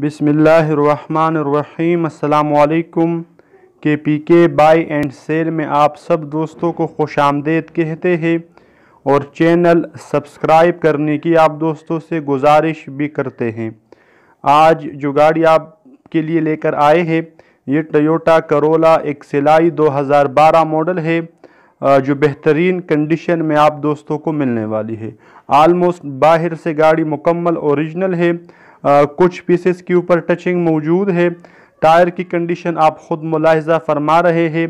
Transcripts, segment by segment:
बिसमीम् के पी के by and cell में आप सब दोस्तों को खुश आमदेद कहते हैं और चैनल सब्सक्राइब करने की आप दोस्तों से गुजारिश भी करते हैं आज जो गाड़ी आप के लिए लेकर आए हैं ये टयोटा करोला एक सिलाई 2012 मॉडल है जो बेहतरीन कंडीशन में आप दोस्तों को मिलने वाली है आलमोस्ट बाहर से गाड़ी मुकम्मल ओरिजिनल है आ, कुछ पीसेस के ऊपर टचिंग मौजूद है टायर की कंडीशन आप ख़ुद मुलाहजा फरमा रहे हैं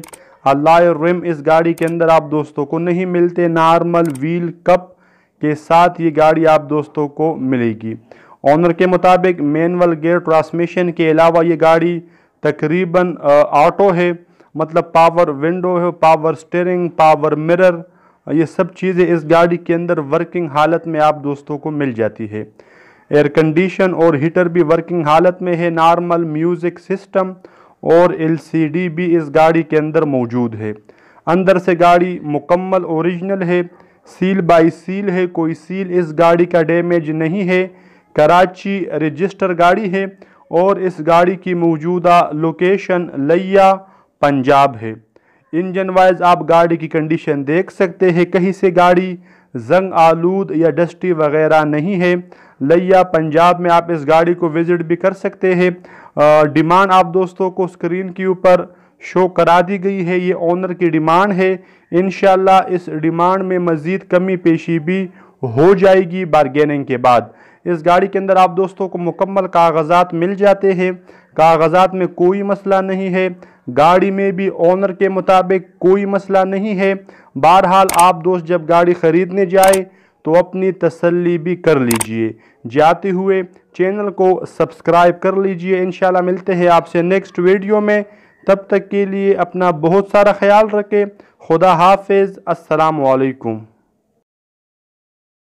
अलाय रिम इस गाड़ी के अंदर आप दोस्तों को नहीं मिलते नॉर्मल व्हील कप के साथ ये गाड़ी आप दोस्तों को मिलेगी ऑनर के मुताबिक मैनुअल गेयर ट्रांसमिशन के अलावा ये गाड़ी तकरीबन ऑटो है मतलब पावर विंडो है पावर स्टेयरिंग पावर मिरर ये सब चीज़ें इस गाड़ी के अंदर वर्किंग हालत में आप दोस्तों को मिल जाती है एयर कंडीशन और हीटर भी वर्किंग हालत में है नॉर्मल म्यूज़िक सिस्टम और एलसीडी भी इस गाड़ी के अंदर मौजूद है अंदर से गाड़ी मुकम्मल ओरिजिनल है सील बाई सील है कोई सील इस गाड़ी का डैमेज नहीं है कराची रजिस्टर गाड़ी है और इस गाड़ी की मौजूदा लोकेशन लिया पंजाब है इंजन वाइज आप गाड़ी की कंडीशन देख सकते हैं कहीं से गाड़ी जंग आलूद या डस्टी वगैरह नहीं है लिया पंजाब में आप इस गाड़ी को विज़िट भी कर सकते हैं डिमांड आप दोस्तों को स्क्रीन के ऊपर शो करा दी गई है ये ऑनर की डिमांड है इन इस डिमांड में मज़ीद कमी पेशी भी हो जाएगी बारगेनिंग के बाद इस गाड़ी के अंदर आप दोस्तों को मुकम्मल कागजात मिल जाते हैं कागजात में कोई मसला नहीं है गाड़ी में भी ओनर के मुताबिक कोई मसला नहीं है बहरहाल आप दोस्त जब गाड़ी ख़रीदने जाए तो अपनी तसल्ली भी कर लीजिए जाते हुए चैनल को सब्सक्राइब कर लीजिए इन मिलते हैं आपसे नेक्स्ट वीडियो में तब तक के लिए अपना बहुत सारा ख्याल रखें खुदा हाफिज़ अस्सलाम